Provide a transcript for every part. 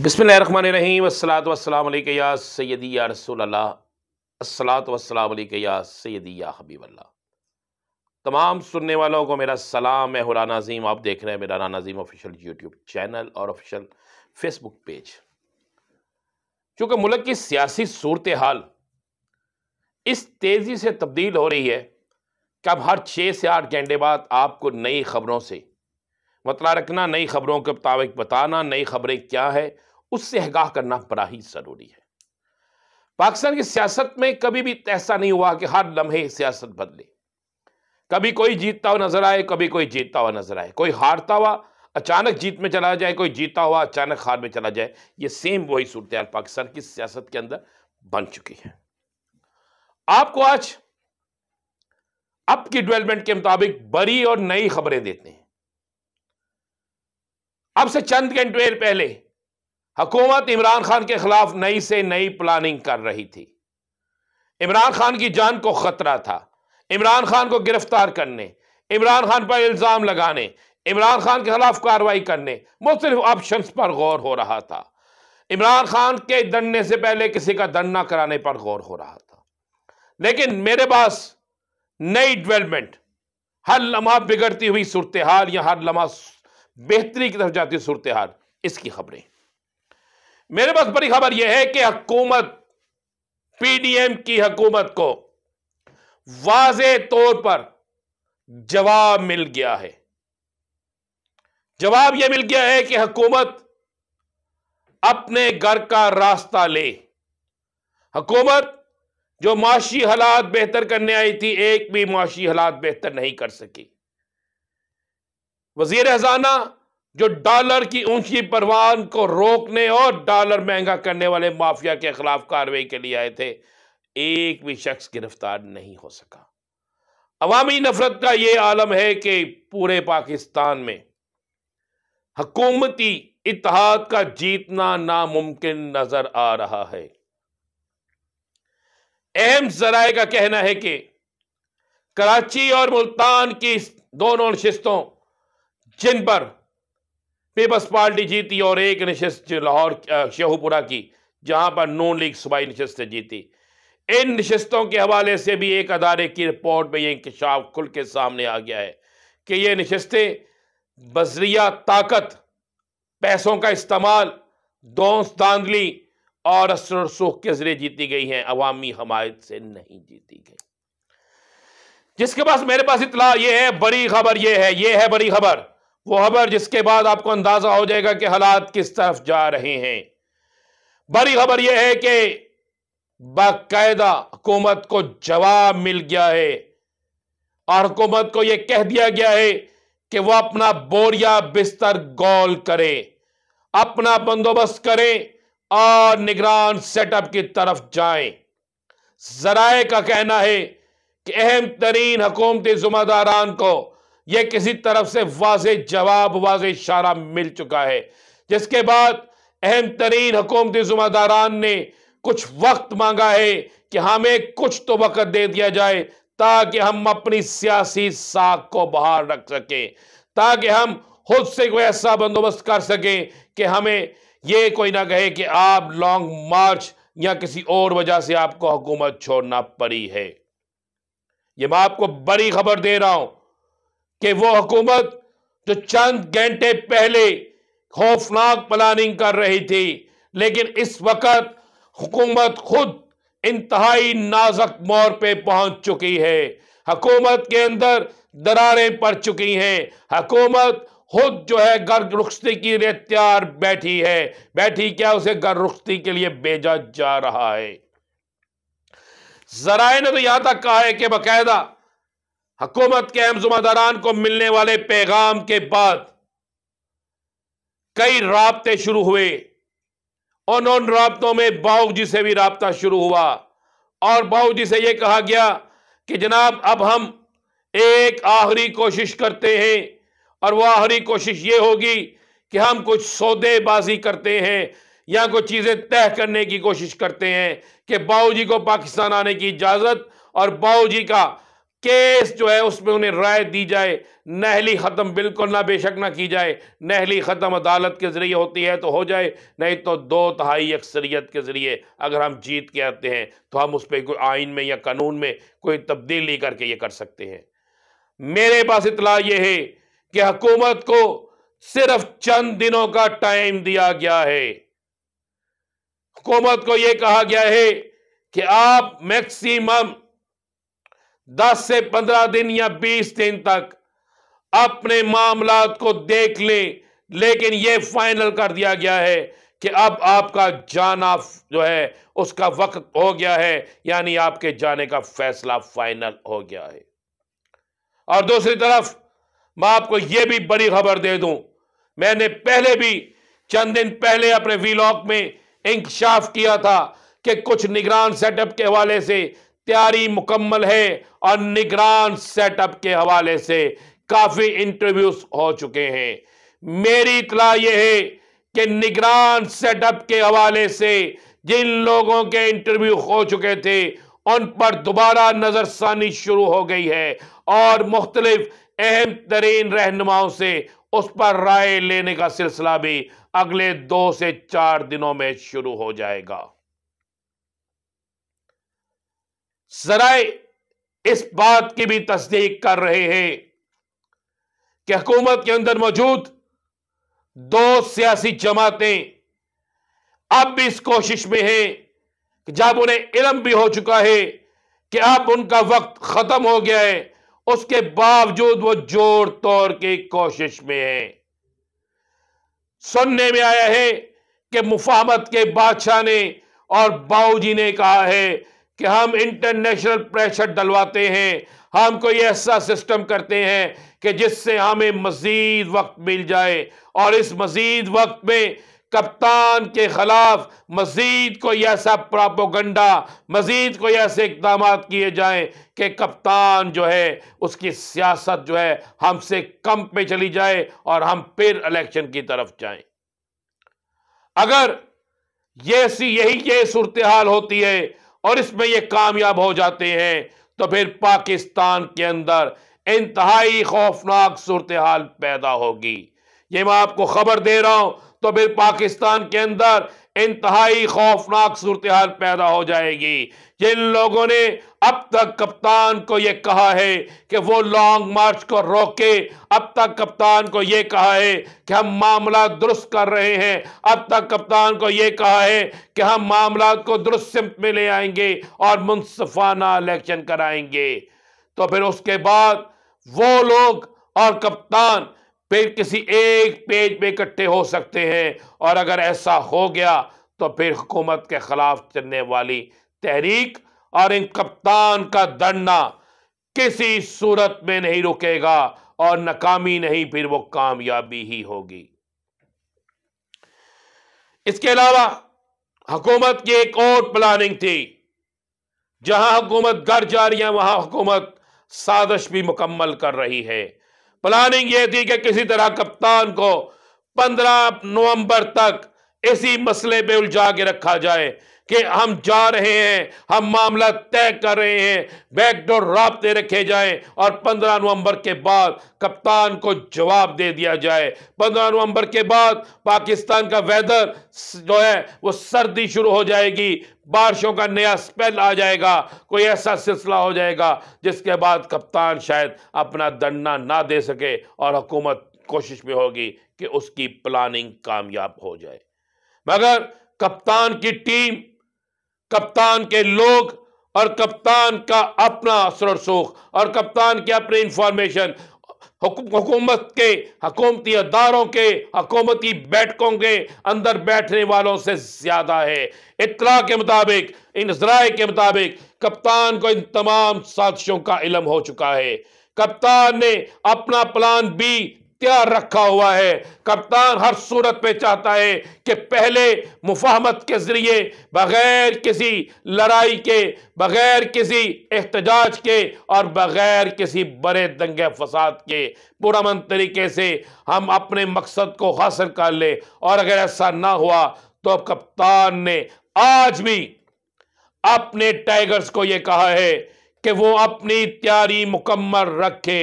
बिसमीम असलात वसलाम या सैदी या रसोल्ला असलात वसलाम या सैदी या हबीबल्ला तमाम सुनने वालों को मेरा सलाम मैं हुरा नाजीम आप देख रहे हैं मेरा नाजीम ऑफिशियल यूट्यूब चैनल और ऑफिशियल फेसबुक पेज चूँकि मुल्क की सियासी सूरत हाल इस तेज़ी से तब्दील हो रही है कि अब हर छः से आठ घंटे बाद आपको नई खबरों से मतला रखना नई खबरों के मुताबिक बताना नई खबरें क्या है उससे आगाह करना बड़ा ही ज़रूरी है पाकिस्तान की सियासत में कभी भी ऐसा नहीं हुआ कि हर लम्हे सियासत बदले कभी कोई जीतता हुआ नजर आए कभी कोई जीतता हुआ नजर आए कोई हारता हुआ अचानक जीत में चला जाए कोई जीता हुआ अचानक हार में चला जाए ये सेम वही सूरत पाकिस्तान की सियासत के अंदर बन चुकी है आपको आज अप की डेवलपमेंट के मुताबिक बड़ी और नई खबरें देते हैं अब से चंद घंटे पहले हुकूमत इमरान खान के खिलाफ नई से नई प्लानिंग कर रही थी इमरान खान की जान को खतरा था इमरान खान को गिरफ्तार करने इमरान खान पर इल्ज़ाम लगाने इमरान खान के खिलाफ कार्रवाई करने मुख्तलिफ ऑप्शन पर गौर हो रहा था इमरान खान के दंडने से पहले किसी का दंड ना कराने पर गौर हो रहा था लेकिन मेरे पास नई डेवलपमेंट हर लम्हा बिगड़ती हुई सूरत हाल या हर लम्हा बेहतरी की तरफ जाती है सूरत हाल इसकी खबरें मेरे पास बड़ी खबर यह है कि हकूमत पीडीएम की हकूमत को वाज तौर पर जवाब मिल गया है जवाब यह मिल गया है कि हकूमत अपने घर का रास्ता ले हकूमत जो माशी हालात बेहतर करने आई थी एक भी माशी हालात बेहतर नहीं कर सकी वजीर खजाना जो डॉलर की ऊंची परवान को रोकने और डॉलर महंगा करने वाले माफिया के खिलाफ कार्रवाई के लिए आए थे एक भी शख्स गिरफ्तार नहीं हो सका अवामी नफरत का यह आलम है कि पूरे पाकिस्तान में हकूमती इतिहाद का जीतना नामुमकिन नजर आ रहा है अहम जराए का कहना है कि कराची और मुल्तान की दोनों नशस्तों जिन पर पीपल्स पार्टी जीती और एक नशस्त लाहौर शेहूपुरा की जहां पर नून लीग सूबाई नशस्त जीती इन नशस्तों के हवाले से भी एक अदारे की रिपोर्ट में यह इंकशाफ खुल के सामने आ गया है कि ये नशस्तें बजरिया ताकत पैसों का इस्तेमाल दोस्त दांगली और असर सुख के जरिए जीती गई हैं अवामी हमायत से नहीं जीती गई जिसके पास मेरे पास इतला ये है बड़ी खबर ये है ये है बड़ी खबर वो खबर जिसके बाद आपको अंदाजा हो जाएगा कि हालात किस तरफ जा रहे हैं बड़ी खबर यह है कि बाकायदा हुकूमत को जवाब मिल गया है और हुकूमत को यह कह दिया गया है कि वह अपना बोरिया बिस्तर गोल करे अपना बंदोबस्त करें और निगरान सेटअप की तरफ जाए जराए का कहना है कि अहम तरीन हकूमती जुम्मेदारान को ये किसी तरफ से वाज जवाब वाज इशारा मिल चुका है जिसके बाद अहम तरीन हकूमती जुम्मेदारान ने कुछ वक्त मांगा है कि हमें कुछ तो वक़्त दे दिया जाए ताकि हम अपनी सियासी साख को बाहर रख सकें ताकि हम खुद से कोई ऐसा बंदोबस्त कर सकें कि हमें ये कोई ना कहे कि आप लॉन्ग मार्च या किसी और वजह से आपको हुकूमत छोड़ना पड़ी है ये मैं आपको बड़ी खबर दे रहा हूं कि वो हुकूमत जो चंद घंटे पहले खौफनाक प्लानिंग कर रही थी लेकिन इस वक्त हुकूमत खुद इंतहाई नाजक मोड़ पे पहुंच चुकी है हकूमत के अंदर दरारें पड़ चुकी हैं हकूमत खुद जो है गर्द रुखती की रेतार बैठी है बैठी क्या उसे गर्द रुखती के लिए भेजा जा रहा है जराए ने तो यहां तक कहा है कि बाकायदा हकूमत के अहम जुम्मेदारान को मिलने वाले पैगाम के बाद कई रबते शुरू हुए उन उन रबतों में बाऊ जी से भी रबता शुरू हुआ और बाऊ जी से यह कहा गया कि जनाब अब हम एक आखिरी कोशिश करते हैं और वह आखिरी कोशिश ये होगी कि हम कुछ सौदेबाजी करते हैं या कुछ चीज़ें तय करने की कोशिश करते हैं कि बाऊ जी को पाकिस्तान आने की इजाज़त और बाऊ जी का केस जो है उसमें उन्हें राय दी जाए नहली ख़त्म बिल्कुल ना बेशक ना की जाए नहली ख़त्म अदालत के ज़रिए होती है तो हो जाए नहीं तो दो तहाई अक्सरियत के ज़रिए अगर हम जीत के आते हैं तो हम उस पर कोई आइन में या कानून में कोई तब्दीली करके ये कर सकते हैं मेरे पास इतला ये है कि हकूमत को सिर्फ चंद दिनों का टाइम दिया गया है हुकूमत को यह कहा गया है कि आप मैक्सिमम दस से पंद्रह दिन या बीस दिन तक अपने मामला को देख लें लेकिन यह फाइनल कर दिया गया है कि अब आपका जाना जो है उसका वक्त हो गया है यानी आपके जाने का फैसला फाइनल हो गया है और दूसरी तरफ मैं आपको यह भी बड़ी खबर दे दूं मैंने पहले भी चंद दिन पहले अपने वीलॉक में इंकशाफ किया था कि कुछ निगरान सेटअप के हवाले से तैयारी मुकम्मल है और निगरान सेटअप के हवाले से काफी इंटरव्यूज हो चुके हैं मेरी इतला यह है कि निगरान सेटअप के हवाले से जिन लोगों के इंटरव्यू हो चुके थे उन पर दोबारा नज़रसानी शुरू हो गई है और मुख्तलिफ अहम तरीन रहनुमाओं से उस पर राय लेने का सिलसिला भी अगले दो से चार दिनों में शुरू हो जाएगा सराय इस बात की भी तस्दीक कर रहे हैं कि हुकूमत के अंदर मौजूद दो सियासी जमातें अब भी इस कोशिश में हैं कि जब उन्हें इलम भी हो चुका है कि अब उनका वक्त खत्म हो गया है उसके बावजूद वो जोड़ तोड़ के कोशिश में है सुनने में आया है कि मुफामत के बादशाह ने और बाऊजी ने कहा है कि हम इंटरनेशनल प्रेशर डलवाते हैं हम कोई ऐसा सिस्टम करते हैं कि जिससे हमें मज़ीद वक्त मिल जाए और इस मज़ीद वक्त में कप्तान के खिलाफ मजीद कोई ऐसा प्रापोगंडा मजीद कोई ऐसे इकदाम किए जाएं कि कप्तान जो है उसकी सियासत जो है हमसे कम पे चली जाए और हम फिर इलेक्शन की तरफ जाएं अगर ये सी यही ये सूरत हाल होती है और इसमें ये कामयाब हो जाते हैं तो फिर पाकिस्तान के अंदर इंतहाई खौफनाक सूरत हाल पैदा होगी ये मैं आपको खबर दे रहा हूं तो फिर पाकिस्तान के अंदर इंतहाई खौफनाक सूरत हाल पैदा हो जाएगी जिन लोगों ने अब तक कप्तान को यह कहा है कि वो लॉन्ग मार्च को रोके अब तक कप्तान को यह कहा है कि हम मामला दुरुस्त कर रहे हैं अब तक कप्तान को यह कहा है कि हम मामला को दुरुस्त सिमत में ले आएंगे और मुनसफाना इलेक्शन कराएंगे तो फिर उसके बाद वो लोग और कप्तान फिर किसी एक पेज पे इकट्ठे हो सकते हैं और अगर ऐसा हो गया तो फिर हुकूमत के खिलाफ चलने वाली तहरीक और इन कप्तान का दड़ना किसी सूरत में नहीं रुकेगा और नाकामी नहीं फिर वो कामयाबी ही होगी इसके अलावा हुकूमत की एक और प्लानिंग थी जहां हुकूमत घर जा रही है वहां हुकूमत साजिश भी मुकम्मल कर रही है प्लानिंग ये थी कि किसी तरह कप्तान को 15 नवंबर तक इसी मसले पे उलझा के रखा जाए कि हम जा रहे हैं हम मामला तय कर रहे हैं बैकडोर रबते रखे जाएं और 15 नवंबर के बाद कप्तान को जवाब दे दिया जाए 15 नवंबर के बाद पाकिस्तान का वेदर जो है वो सर्दी शुरू हो जाएगी बारिशों का नया स्पेल आ जाएगा कोई ऐसा सिलसिला हो जाएगा जिसके बाद कप्तान शायद अपना दंडना ना दे सके और हुकूमत कोशिश में होगी कि उसकी प्लानिंग कामयाब हो जाए मगर कप्तान की टीम कप्तान के लोग और कप्तान का अपना असर और कप्तान के अपने इंफॉर्मेशन हुकूमत के हकूमती अदारों के हकूमती बैठकों के अंदर बैठने वालों से ज़्यादा है इतला के मुताबिक इन जराए के मुताबिक कप्तान को इन तमाम साजिशों का इलम हो चुका है कप्तान ने अपना प्लान बी इख्तियार रखा हुआ है कप्तान हर सूरत पे चाहता है कि पहले मुफाहमत के ज़रिए बग़ैर किसी लड़ाई के बग़ैर किसी एहतजाज के और बग़ैर किसी बड़े दंगे फसाद के पुरमन तरीके से हम अपने मकसद को हासिल कर ले और अगर ऐसा ना हुआ तो कप्तान ने आज भी अपने टाइगर्स को यह कहा है कि वो अपनी तैयारी मुकम्मल रखे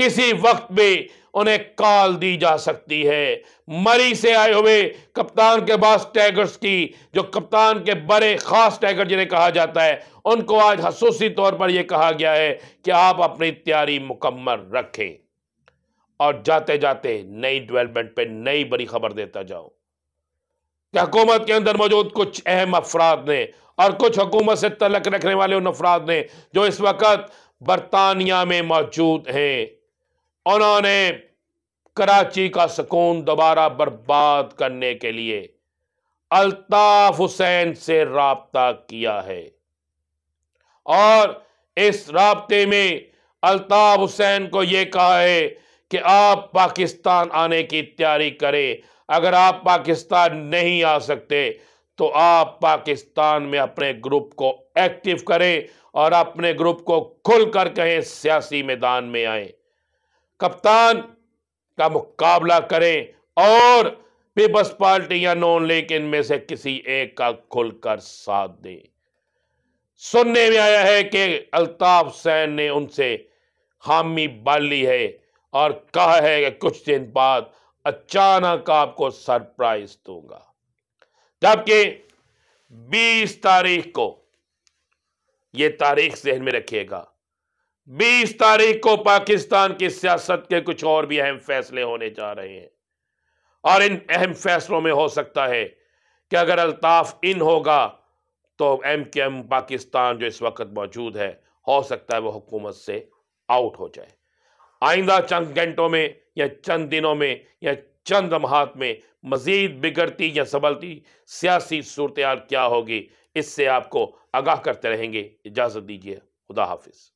किसी वक्त भी उन्हें कॉल दी जा सकती है मरी से आए हुए कप्तान के पास टैगर्स की जो कप्तान के बड़े खास टैगर जिन्हें कहा जाता है उनको आज खसूसी तौर पर यह कहा गया है कि आप अपनी तैयारी मुकम्मल रखें और जाते जाते नई डेवलपमेंट पे नई बड़ी खबर देता जाओ कि हुकूमत के अंदर मौजूद कुछ अहम अफराद ने और कुछ हुकूमत से तलक रखने वाले उन अफराद ने जो इस वक्त बरतानिया में मौजूद हैं उन्होंने कराची का सुकून दोबारा बर्बाद करने के लिए अल्ताफ हुसैन से रबता किया है और इस रबते में अल्ताफ हुसैन को यह कहा है कि आप पाकिस्तान आने की तैयारी करें अगर आप पाकिस्तान नहीं आ सकते तो आप पाकिस्तान में अपने ग्रुप को एक्टिव करें और अपने ग्रुप को खुल कर कहें सियासी मैदान में आए कप्तान का मुकाबला करें और पीपल्स पार्टी या नॉन लीग इनमें से किसी एक का खुलकर साथ दें सुनने में आया है कि अल्ताफ सैन ने उनसे हामी बाली ली है और कहा है कि कुछ दिन बाद अचानक आपको सरप्राइज दूंगा जबकि 20 तारीख को यह तारीख जहन में रखिएगा बीस तारीख को पाकिस्तान की सियासत के कुछ और भी अहम फैसले होने जा रहे हैं और इन अहम फैसलों में हो सकता है कि अगर अल्ताफ इन होगा तो एम के एम पाकिस्तान जो इस वक्त मौजूद है हो सकता है वह हुकूमत से आउट हो जाए आइंदा चंद घंटों में या चंद दिनों में या चंद लम्हात में मज़ीद बिगड़ती या संभलती सियासी सूरत क्या होगी इससे आपको आगाह करते रहेंगे इजाज़त दीजिए खुदा हाफिज़